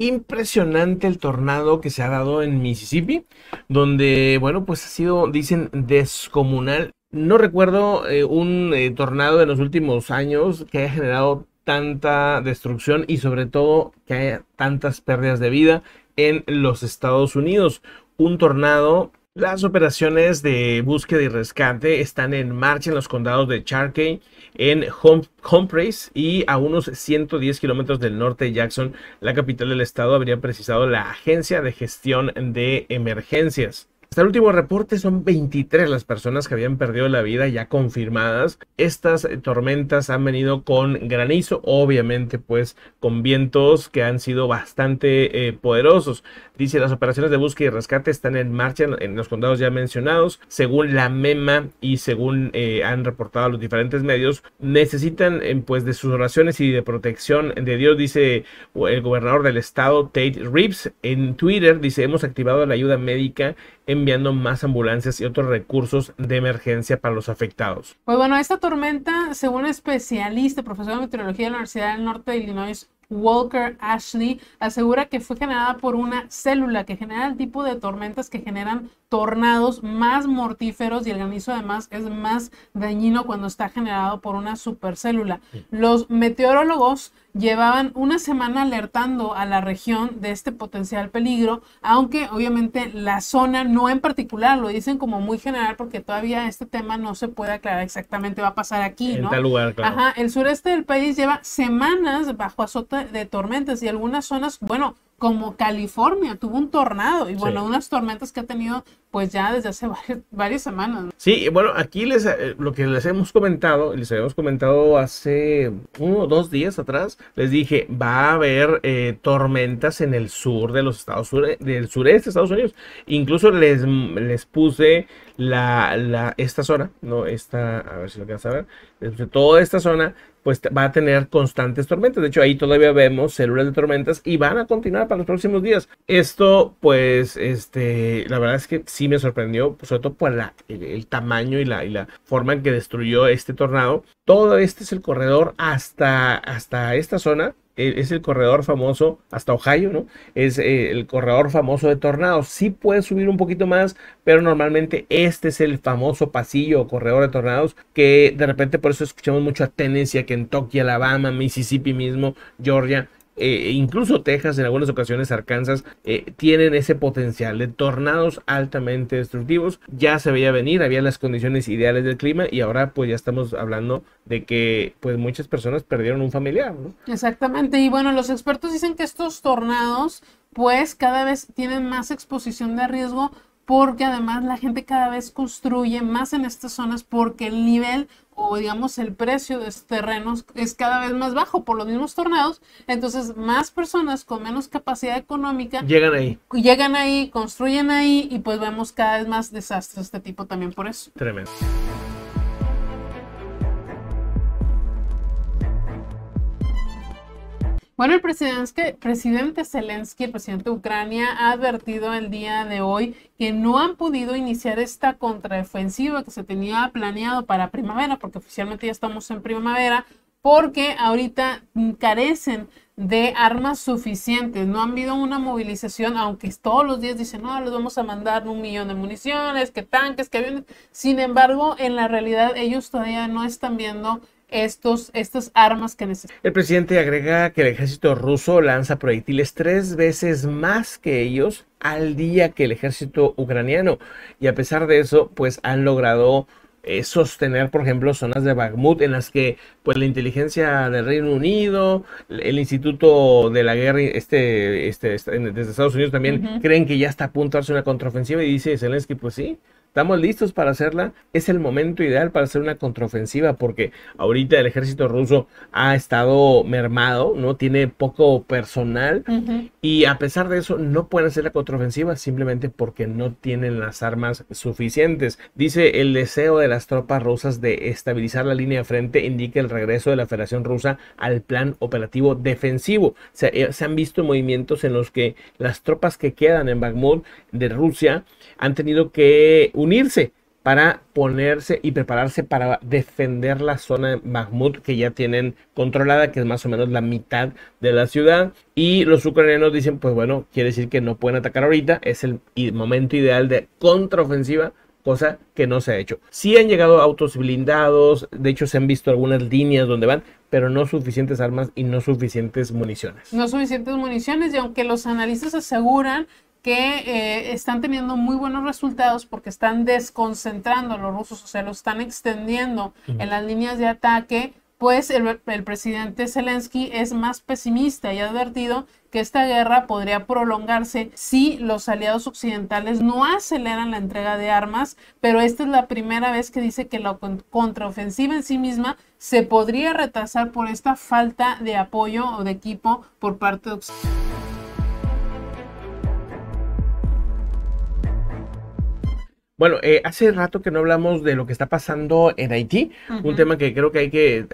impresionante el tornado que se ha dado en Mississippi, donde, bueno, pues ha sido, dicen, descomunal. No recuerdo eh, un eh, tornado en los últimos años que haya generado tanta destrucción y sobre todo que haya tantas pérdidas de vida en los Estados Unidos. Un tornado las operaciones de búsqueda y rescate están en marcha en los condados de Charkey, en Humphreys y a unos 110 kilómetros del norte de Jackson, la capital del estado, habría precisado la Agencia de Gestión de Emergencias. Hasta el último reporte son 23 las personas que habían perdido la vida ya confirmadas. Estas eh, tormentas han venido con granizo, obviamente pues con vientos que han sido bastante eh, poderosos. Dice, las operaciones de búsqueda y rescate están en marcha en, los condados ya mencionados. Según la MEMA y según eh, han reportado los diferentes medios, necesitan pues de sus oraciones y de protección de Dios, dice el gobernador del estado, Tate Reeves. En Twitter dice, hemos activado la ayuda médica enviando más ambulancias y otros recursos de emergencia para los afectados. Pues bueno, esta tormenta, según especialista, profesor de meteorología de la Universidad del Norte de Illinois, Walker Ashley, asegura que fue generada por una célula que genera el tipo de tormentas que generan tornados más mortíferos y el granizo además es más dañino cuando está generado por una supercélula. Los meteorólogos llevaban una semana alertando a la región de este potencial peligro, aunque obviamente la zona no en particular, lo dicen como muy general porque todavía este tema no se puede aclarar exactamente, va a pasar aquí, En tal lugar, claro. Ajá, el sureste del país lleva semanas bajo azote de tormentas y algunas zonas, bueno, como California tuvo un tornado y bueno, unas tormentas que ha tenido pues ya desde hace varias, semanas. Sí, bueno, aquí les, eh, lo que les hemos comentado, les habíamos comentado hace uno o dos días atrás, les dije, va a haber eh, tormentas en el sur de los Estados Unidos, del sureste de Estados Unidos. Incluso les, mm, les puse la, esta zona, no, esta, a ver si lo quieres saber, les toda esta zona pues va a tener constantes tormentas. De hecho, ahí todavía vemos células de tormentas y van a continuar para los próximos días. Esto, pues, este, la verdad es que sí me sorprendió, sobre todo por el, tamaño y la, forma en que destruyó este tornado. Todo este es el corredor hasta, hasta esta zona e, es el corredor famoso hasta Ohio, ¿no? Es eh, el corredor famoso de tornados. Sí puede subir un poquito más, pero normalmente este es el famoso pasillo o corredor de tornados que de repente por eso escuchamos mucho a Tennessee, en Kentucky, Alabama, Mississippi mismo, Georgia, eh, incluso Texas, en algunas ocasiones Arkansas, eh, tienen ese potencial de tornados altamente destructivos. Ya se veía venir, había las condiciones ideales del clima y ahora pues ya estamos hablando de que pues muchas personas perdieron un familiar. Exactamente, y bueno, los expertos dicen que estos tornados pues cada vez tienen más exposición de riesgo porque además la gente cada vez construye más en estas zonas porque el nivel o digamos el precio de estos terrenos es cada vez más bajo por los mismos tornados, entonces más personas con menos capacidad económica llegan ahí. Llegan ahí, construyen ahí y pues vemos cada vez más desastres de este tipo también por eso. Tremendo. Bueno, el presidente, presidente Zelensky, el presidente de Ucrania, ha advertido el día de hoy que no han podido iniciar esta contraofensiva que se tenía planeado para primavera, porque oficialmente ya estamos en primavera, porque ahorita carecen de armas suficientes. No han habido una movilización, aunque todos los días dicen, no, les vamos a mandar un millón de municiones, que tanques, que aviones. Sin embargo, en la realidad ellos todavía no están viendo estos, estas armas que necesitan. El presidente agrega que el ejército ruso lanza proyectiles tres veces más que ellos al día que el ejército ucraniano. Y a pesar de eso, pues han logrado eh, sostener, por ejemplo, zonas de Bakhmut en las que pues la inteligencia del Reino Unido, el Instituto de la Guerra este, este, este desde Estados Unidos también creen que ya está a punto de hacerse una contraofensiva y dice Zelensky, pues sí, estamos listos para hacerla, es el momento ideal para hacer una contraofensiva, porque ahorita el ejército ruso ha estado mermado, ¿no? Tiene poco personal y a pesar de eso no pueden hacer la contraofensiva simplemente porque no tienen las armas suficientes. Dice el deseo de las tropas rusas de estabilizar la línea de frente indica el regreso de la Federación Rusa al plan operativo defensivo. se eh, han visto movimientos en los que las tropas que quedan en Bakhmut de Rusia han tenido que unirse para ponerse y prepararse para defender la zona de Mahmud que ya tienen controlada, que es más o menos la mitad de la ciudad. Y los ucranianos dicen, pues bueno, quiere decir que no pueden atacar ahorita, es el momento ideal de contraofensiva cosa que no se ha hecho. Sí han llegado autos blindados, de hecho se han visto algunas líneas donde van, pero no suficientes armas y no suficientes municiones. No suficientes municiones y aunque los analistas aseguran que eh, están teniendo muy buenos resultados porque están desconcentrando a los rusos, o sea, lo están extendiendo en las líneas de ataque, pues el, presidente Zelensky es más pesimista y ha advertido que esta guerra podría prolongarse si los aliados occidentales no aceleran la entrega de armas, pero esta es la primera vez que dice que la contraofensiva en sí misma se podría retrasar por esta falta de apoyo o de equipo por parte de Occidente. Bueno, eh, hace rato que no hablamos de lo que está pasando en Haití, un tema que creo que hay que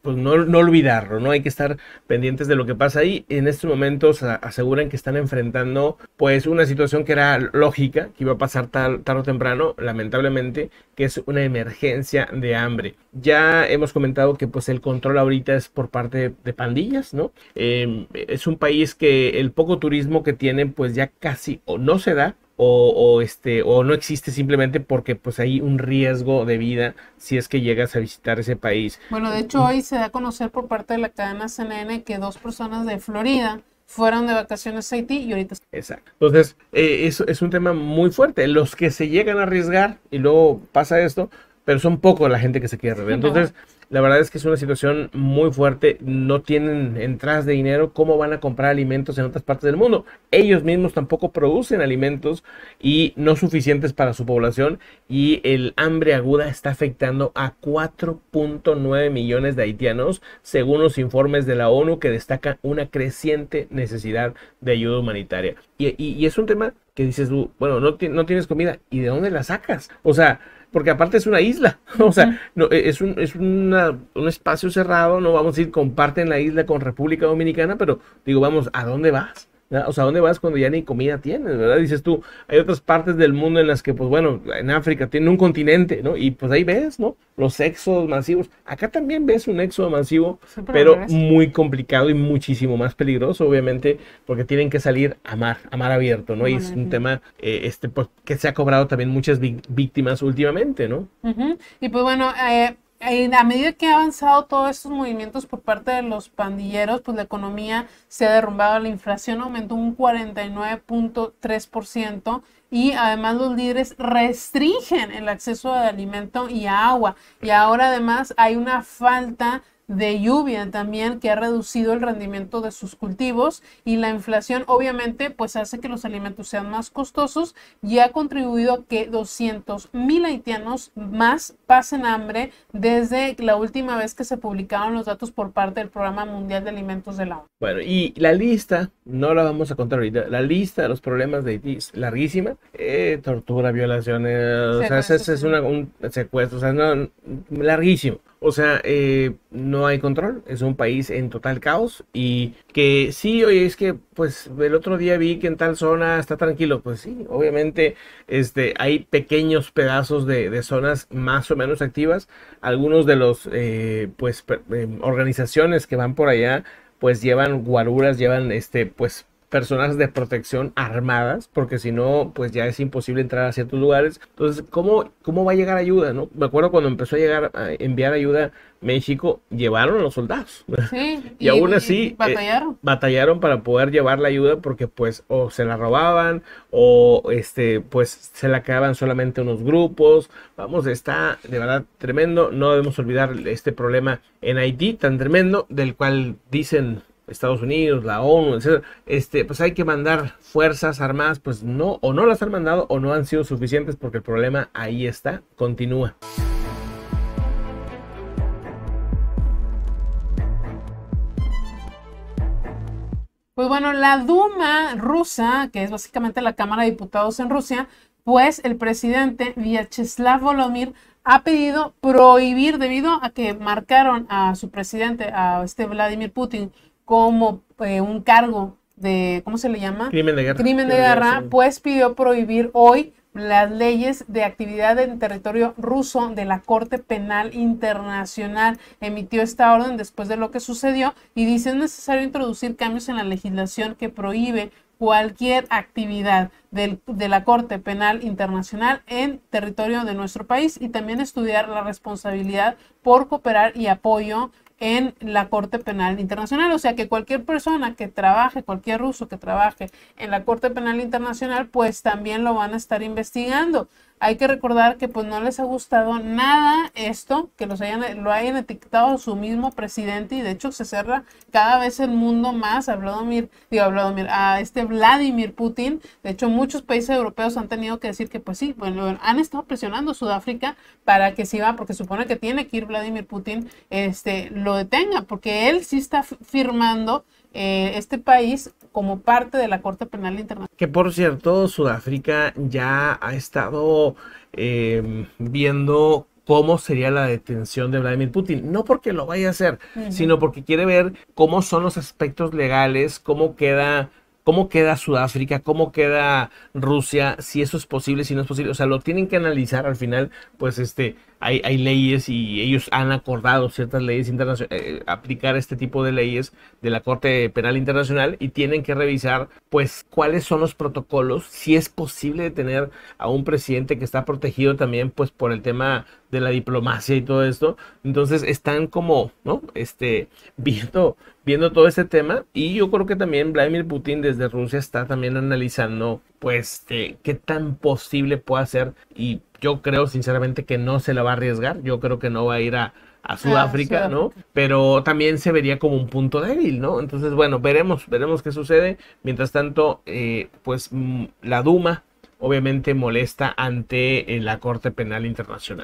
pues, no, olvidarlo, ¿no? Hay que estar pendientes de lo que pasa ahí. En estos momentos aseguran que están enfrentando pues una situación que era lógica, que iba a pasar tarde o temprano, lamentablemente, que es una emergencia de hambre. Ya hemos comentado que pues el control ahorita es por parte de, pandillas, ¿no? Em, es un país que el poco turismo que tienen pues ya casi o no se da o, este, o no existe simplemente porque pues hay un riesgo de vida si es que llegas a visitar ese país. Bueno, de hecho mm. hoy se da a conocer por parte de la cadena CNN que dos personas de Florida fueron de vacaciones a Haití y ahorita... Exacto. Entonces, eh, eso es, un tema muy fuerte. Los que se llegan a arriesgar y luego pasa esto, pero son pocos la gente que se quiere arriesgar. Entonces... La verdad es que es una situación muy fuerte. No tienen entradas de dinero. ¿Cómo van a comprar alimentos en otras partes del mundo? Ellos mismos tampoco producen alimentos y no suficientes para su población. Y el hambre aguda está afectando a 4.9 millones de haitianos, según los informes de la ONU que destacan una creciente necesidad de ayuda humanitaria. Y, y es un tema que dices tú, bueno, no, no tienes comida, ¿y de dónde la sacas? O sea, porque aparte es una isla, o sea, no, e-, es, un, es un espacio cerrado, no vamos a ir, comparten la isla con República Dominicana, pero digo, vamos, ¿a dónde vas? O sea, ¿dónde vas cuando ya ni comida tienes, verdad? Dices tú, hay otras partes del mundo en las que, pues bueno, en África tienen un continente, ¿no? Y pues ahí ves, ¿no? Los éxodos masivos. Acá también ves un éxodo masivo, pero muy complicado y muchísimo más peligroso, obviamente, porque tienen que salir a mar, a mar abierto, ¿no? Y es un tema eh, este, pues, que se ha cobrado también muchas víctimas últimamente, ¿no? Y pues bueno, eh a medida que ha avanzado todos estos movimientos por parte de los pandilleros, pues la economía se ha derrumbado, la inflación aumentó un 49.3% y además los líderes restringen el acceso de alimento y a agua. Y ahora además hay una falta de lluvia también que ha reducido el rendimiento de sus cultivos y la inflación obviamente pues hace que los alimentos sean más costosos y ha contribuido a que 200 mil haitianos más pasen hambre desde la última vez que se publicaron los datos por parte del Programa Mundial de Alimentos de la ONU. Bueno, y la lista, no la vamos a contar ahorita, la lista de los problemas de Haití es larguísima. Eh, tortura, violaciones, o sea, es, es, un secuestro, o sea, no, larguísimo. O sea, eh, no hay control, es un país en total caos y que sí, oye, es que pues el otro día vi que en tal zona está tranquilo, pues sí, obviamente este, hay pequeños pedazos de, de zonas más o menos activas. Algunos de los eh, pues, em, organizaciones que van por allá pues llevan guaruras, llevan este pues personas de protección armadas, porque si no, pues ya es imposible entrar a ciertos lugares. Entonces, ¿cómo, cómo va a llegar ayuda? ¿no? Me acuerdo cuando empezó a llegar a enviar ayuda México, llevaron a los soldados. Sí, y, aún así eh, batallaron. batallaron para poder llevar la ayuda porque pues o se la robaban o este pues se la quedaban solamente unos grupos. Vamos, está de verdad tremendo. No debemos olvidar este problema en Haití tan tremendo del cual dicen Estados Unidos, la ONU, etc., este, pues hay que mandar fuerzas armadas, pues no, o no las han mandado o no han sido suficientes porque el problema ahí está, continúa. Pues bueno, la Duma rusa, que es básicamente la Cámara de Diputados en Rusia, pues el presidente Vyacheslav Volodymyr ha pedido prohibir debido a que marcaron a su presidente, a este Vladimir Putin, como eh, un cargo de, ¿cómo se le llama? Crimen de guerra. Crimen de guerra, pues pidió prohibir hoy las leyes de actividad en territorio ruso de la Corte Penal Internacional. Emitió esta orden después de lo que sucedió y dice es necesario introducir cambios en la legislación que prohíbe cualquier actividad de la Corte Penal Internacional en territorio de nuestro país y también estudiar la responsabilidad por cooperar y apoyo en la Corte Penal Internacional. O sea que cualquier persona que trabaje, cualquier ruso que trabaje en la Corte Penal Internacional, pues también lo van a estar investigando hay que recordar que pues no les ha gustado nada esto, que los hayan, lo hayan etiquetado su mismo presidente y de hecho se cerra cada vez el mundo más a Vladimir, digo a este Vladimir Putin. De hecho muchos países europeos han tenido que decir que pues sí, bueno, han estado presionando a Sudáfrica para que si va, porque supone que tiene que ir Vladimir Putin, este, lo detenga, porque él sí está firmando eh, este país como parte de la Corte Penal Internacional. Que por cierto, Sudáfrica ya ha estado em, viendo cómo sería la detención de Vladimir Putin. No porque lo vaya a hacer, sino porque quiere ver cómo son los aspectos legales, cómo queda, cómo queda Sudáfrica, cómo queda Rusia, si eso es posible, si no es posible. O sea, lo tienen que analizar al final, pues este, hay, leyes y ellos han acordado ciertas leyes internacionales, eh, eh, aplicar este tipo de leyes de la Corte Penal Internacional y tienen que revisar pues cuáles son los protocolos, si es posible tener a un presidente que está protegido también pues por el tema de la diplomacia y todo esto. Entonces están como, ¿no? Este, viendo, viendo todo este tema. Y yo creo que también Vladimir Putin desde Rusia está también analizando, pues, este, qué tan posible puede hacer y yo creo sinceramente que no se la va a arriesgar. Yo creo que no va a ir a, Sudáfrica, ¿no? Pero también se vería como un punto débil, ¿no? Entonces, bueno, veremos, veremos qué sucede. Mientras tanto, eh, pues mm, la Duma obviamente molesta ante eh, la Corte Penal Internacional.